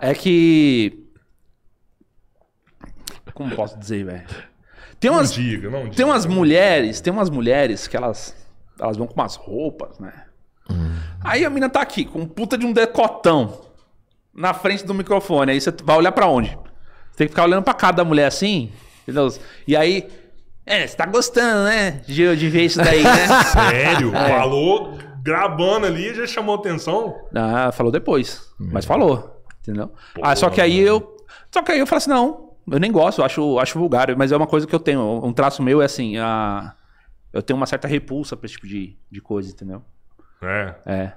É que. Como posso dizer, velho? Tem umas, não diga, não diga. tem umas mulheres, tem umas mulheres que elas, elas vão com umas roupas, né? Hum. Aí a mina tá aqui, com um puta de um decotão na frente do microfone. Aí você vai olhar para onde? Você tem que ficar olhando pra cara da mulher assim. Entendeu? E aí. É, você tá gostando, né, de ver isso daí, né? Sério? É. Falou gravando ali, já chamou atenção? Ah, falou depois. Hum. Mas falou. Entendeu? ah, só que aí eu. Só que aí eu falo assim, não, eu nem gosto, eu acho, acho vulgar, mas é uma coisa que eu tenho. Um traço meu é assim, a, eu tenho uma certa repulsa pra esse tipo de, de coisa, entendeu? É. É.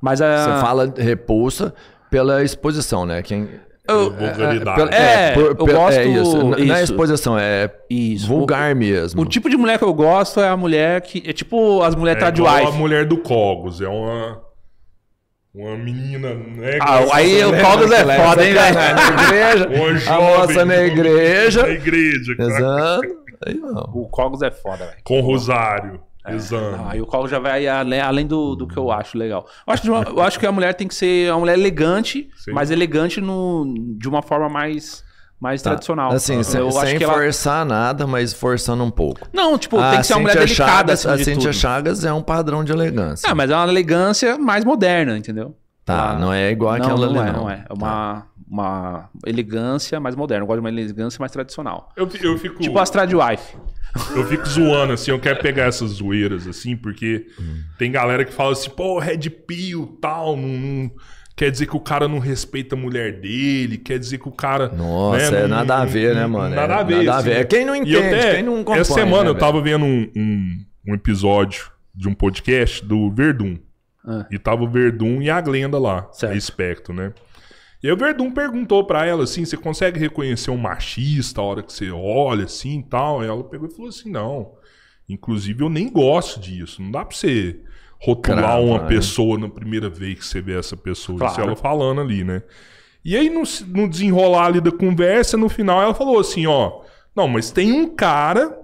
Mas a. Você fala repulsa pela exposição, né? Quem. Eu, vulgaridade. É é, é, é, por, eu é gosto... É isso. Não é exposição, é isso. vulgar o, mesmo. O tipo de mulher que eu gosto é a mulher que... É tipo as mulheres é tradiuais. a mulher do Cogos, é uma... Uma menina, né? Ah, aí o Caldas é foda, hein, velho? Na igreja. a moça na igreja. Na igreja, cara. Exato. Aí não. O Cogos é foda, velho. Com Rosário. É, Exame. Ah, aí o Cogos já vai além, além do, do que eu acho legal. Eu acho, uma, eu acho que a mulher tem que ser uma mulher é elegante, Sim. mas elegante no, de uma forma mais mais tá. tradicional. Assim, eu sem, sem forçar ela... nada, mas forçando um pouco. Não, tipo, a ah, tem que ser uma mulher Chagas, Assim, a de tudo. Chagas é um padrão de elegância. Ah, mas é uma elegância mais moderna, entendeu? Tá, não é igual não, aquela não ali, é, não. não. é, é tá. uma, tá. uma elegância mais moderna. Eu gosto de uma elegância mais tradicional. Eu, eu fico... Tipo a Strad Wife. Eu fico zoando, assim, eu quero pegar essas zoeiras, assim, porque hum. tem galera que fala assim, pô, Red Pill, tal, não... Num quer dizer que o cara não respeita a mulher dele, quer dizer que o cara. Nossa, né, é não, nada a ver, né, mano? Nada é, a ver. Nada assim. a ver. É quem não entende, até, quem não acompanha. Essa semana né, eu tava vendo um, um, um, episódio de um podcast do Verdun. Ah. E tava o Verdun e a Glenda lá, certo. a Espectro, né? E aí o Verdun perguntou para ela assim: você consegue reconhecer um machista a hora que você olha assim e tal? Ela pegou e falou assim: não. Inclusive, eu nem gosto disso. Não dá pra você rotular Crava, uma né? pessoa na primeira vez que você vê essa pessoa. Claro. Isso ela falando ali, né? E aí, no, no desenrolar ali da conversa, no final ela falou assim, ó... Não, mas tem um cara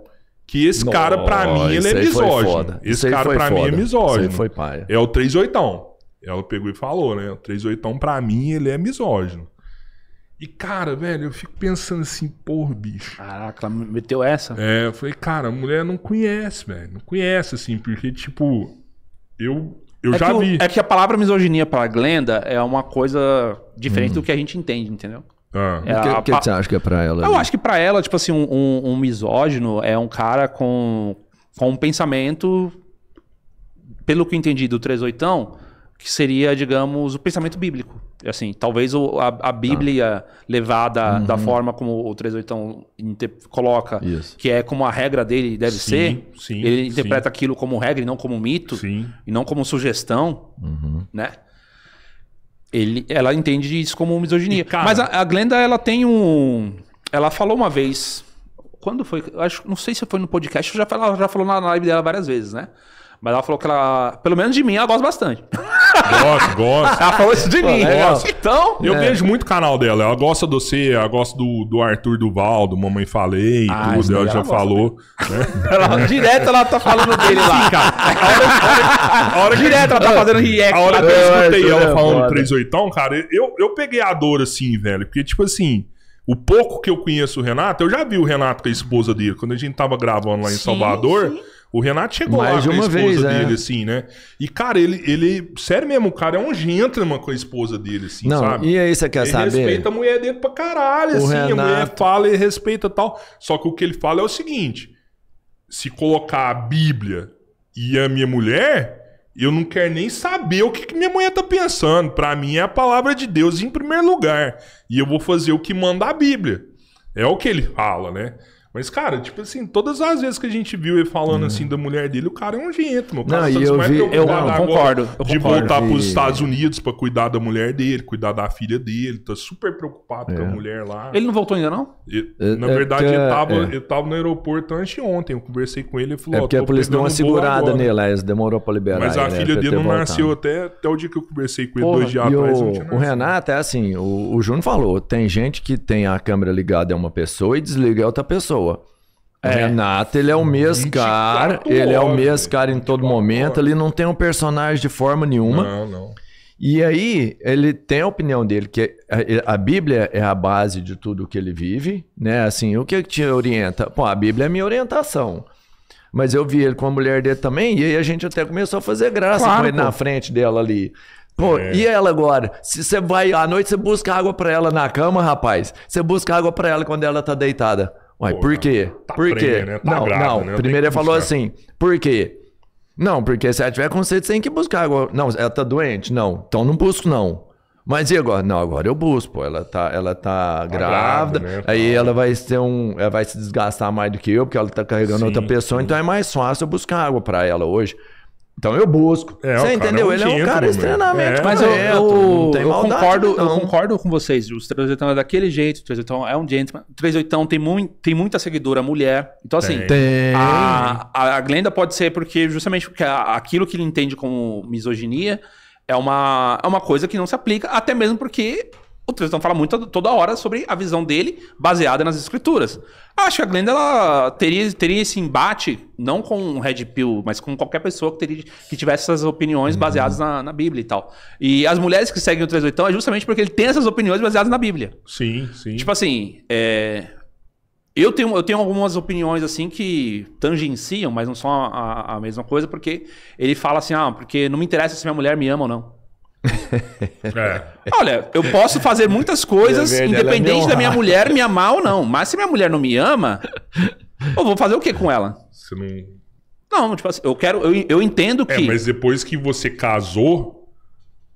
que esse Nossa, cara, pra mim, ele é misógino. Esse cara, pra foda. mim, é misógino. Foi paia. É o 38. Ela pegou e falou, né? O 38, pra mim, ele é misógino. E, cara, velho, eu fico pensando assim, porra, bicho. Caraca, ela meteu essa? É, eu falei, cara, a mulher não conhece, velho. Não conhece, assim, porque, tipo, eu, eu é já que, vi. É que a palavra misoginia para Glenda é uma coisa diferente hum. do que a gente entende, entendeu? Ah. É o que, que, você acha que é para ela? Eu né? acho que para ela, tipo assim, um, um, um, misógino é um cara com, com um pensamento, pelo que eu entendi do oitão, que seria, digamos, o pensamento bíblico assim, talvez o, a, a Bíblia ah. levada uhum. da forma como o 381 coloca, Isso. que é como a regra dele deve sim, ser, sim, ele interpreta sim. aquilo como regra e não como mito, e não como sugestão, uhum. né? Ele, ela entende isso como misoginia. E, cara, Mas a, a, Glenda, ela tem um... Ela falou uma vez... Quando foi? Acho, não sei se foi no podcast, já, ela já falou na live dela várias vezes, né? Mas ela falou que ela... Pelo menos de mim, ela gosta bastante. Gosto, gosto. Ela falou isso de mim. Gosto. Então. Eu é. vejo muito o canal dela. Ela gosta do você, ela gosta do, do Arthur Duval, do Mamãe Falei e ah, tudo. Ela, ela já falou. Né? Ela, direto ela tá falando dele lá. Sim, cara. A hora, a hora direto ela tá fazendo react. A hora que eu é, escutei ela é falando oitão cara, eu, eu peguei a dor assim, velho. Porque, tipo assim. O pouco que eu conheço o Renato, eu já vi o Renato com a esposa dele, quando a gente tava gravando lá em sim, Salvador. Sim. O Renato chegou Mais lá com a esposa vez, dele, é. assim, né? E, cara, ele, ele. Sério mesmo, o cara é um gentleman com a esposa dele, assim, não, sabe? E aí você quer ele saber? respeita a mulher dele pra caralho, o assim. Renato... A mulher fala e respeita tal. Só que o que ele fala é o seguinte: se colocar a Bíblia e a minha mulher, eu não quero nem saber o que, que minha mulher tá pensando. Pra mim é a palavra de Deus em primeiro lugar. E eu vou fazer o que manda a Bíblia. É o que ele fala, né? Mas, cara, tipo assim, todas as vezes que a gente viu ele falando hum. assim da mulher dele, o cara é um gento, meu. não, e eu vi, eu não, concordo. Eu de voltar para os Estados Unidos para cuidar da mulher dele, cuidar da filha dele, tá super preocupado é. com a é. mulher lá. Ele não voltou ainda, não? E, é, na é verdade, é, eu, tava, é. eu tava no aeroporto ontem eu conversei com ele e falou... É porque a polícia deu uma segurada nele, aí demorou para liberar. Mas a né, filha dele não voltado. nasceu até, até o dia que eu conversei com ele, Porra, dois dias atrás. O, o Renato é assim, o, o Júnior falou, tem gente que tem a câmera ligada a uma pessoa e desliga a outra pessoa pessoa. É. Renato, ele é o mescar, ele é o mescar em todo momento, ele não tem um personagem de forma nenhuma. Não, não. E aí, ele tem a opinião dele, que a, Bíblia é a base de tudo que ele vive, né? Assim, o que te orienta? Pô, a Bíblia é minha orientação. Mas eu vi ele com a mulher dele também, e aí a gente até começou a fazer graça claro, com ele pô. na frente dela ali. Pô, é. e ela agora? Se você vai à noite, você busca água para ela na cama, rapaz. Você busca água para ela quando ela tá deitada. Uai, Pô, por tá quê? Tá por quê? Prêmio, né? tá não, grave, não. Né? Primeiro ele falou assim, por quê? Não, porque se ela tiver conceito, você tem que buscar agora. Não, ela tá doente? Não. Então não busco, não. Mas e agora? Não, agora eu busco, pô. Ela tá, ela tá, tá grávida. né? Aí tá. ela vai ter um. Ela vai se desgastar mais do que eu, porque ela tá carregando sim, outra pessoa, então sim. então é mais fácil eu buscar água para ela hoje. Então eu busco. É, você entendeu? É um ele é um cara extremamente. É, mas eu, eu, eu concordo, eu concordo com vocês. Os 38 é daquele jeito, o 38 é um gentleman. O 38 tem, mu tem muita seguidora mulher. Então, assim, tem. A, a Glenda pode ser porque justamente porque aquilo que ele entende como misoginia é uma, é uma coisa que não se aplica, até mesmo porque o Tristan fala muito toda hora sobre a visão dele baseada nas escrituras. Acho que a Glenda ela teria, teria esse embate, não com o Red Pill, mas com qualquer pessoa que, teria, que tivesse essas opiniões uhum. baseadas na, na, Bíblia e tal. E as mulheres que seguem o 38 é justamente porque ele tem essas opiniões baseadas na Bíblia. Sim, sim. Tipo assim, é... eu, tenho, eu tenho algumas opiniões assim que tangenciam, mas não são a, a, a mesma coisa, porque ele fala assim, ah, porque não me interessa se minha mulher me ama ou não. É. Olha, eu posso fazer muitas coisas é verdade, é independente da minha mulher me amar ou não. Mas se minha mulher não me ama, eu vou fazer o que com ela? Você não. Não, tipo assim, eu quero. Eu, eu entendo é, que. É, mas depois que você casou,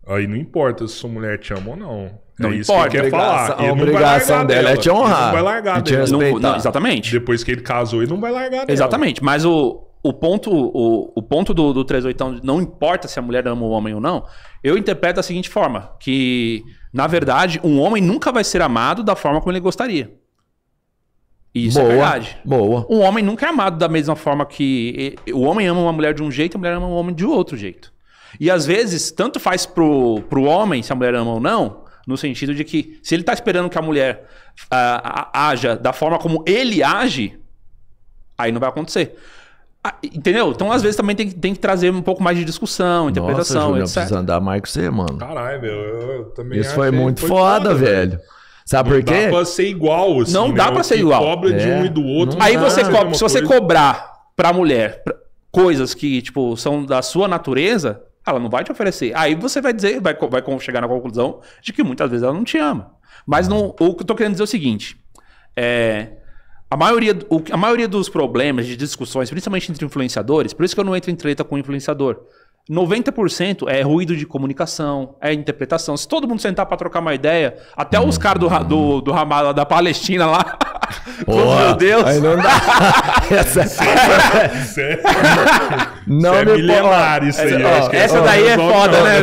aí não importa se sua mulher te ama ou não. Não é importa. Que ele quer falar. A ele obrigação dela, dela é te honrar. Ele não vai largar Não, não, exatamente. Depois que ele casou, ele não vai largar dela. Exatamente. Mas o, o ponto, o, o ponto do, do 38 não importa se a mulher ama o homem ou não, eu interpreto da seguinte forma: que, na verdade, um homem nunca vai ser amado da forma como ele gostaria. isso é boa, é verdade. Boa. Um homem nunca é amado da mesma forma que. O homem ama uma mulher de um jeito, a mulher ama um homem de outro jeito. E às vezes, tanto faz pro, pro homem se a mulher ama ou não, no sentido de que se ele tá esperando que a mulher uh, haja da forma como ele age, aí não vai acontecer. Ah, entendeu? Então, às vezes, também tem, tem que trazer um pouco mais de discussão, interpretação, Nossa, Julião, etc. Preciso andar mais com você, mano. Caralho, meu. Eu também Isso foi muito foi foda, foda, velho. Sabe por quê? Não dá pra ser igual. Assim, não né? dá pra ser igual. Cobra é. de um e do outro. Não Aí você é se você cobrar pra mulher pra, coisas que, tipo, são da sua natureza, ela não vai te oferecer. Aí você vai dizer, vai, vai chegar na conclusão de que muitas vezes ela não te ama. Mas não, o que eu tô querendo dizer é o seguinte. É a maioria, a maioria dos problemas de discussões, principalmente entre influenciadores, por isso que eu não entro em treta com influenciador. 90% é ruído de comunicação, é interpretação. Se todo mundo sentar para trocar uma ideia, até os caras do, do, do ramal da Palestina lá. oh Meu Deus! Aí não dá. essa... Sério? Não, não não é, é milenar, isso aí. Ó, é essa, daí é foda, né?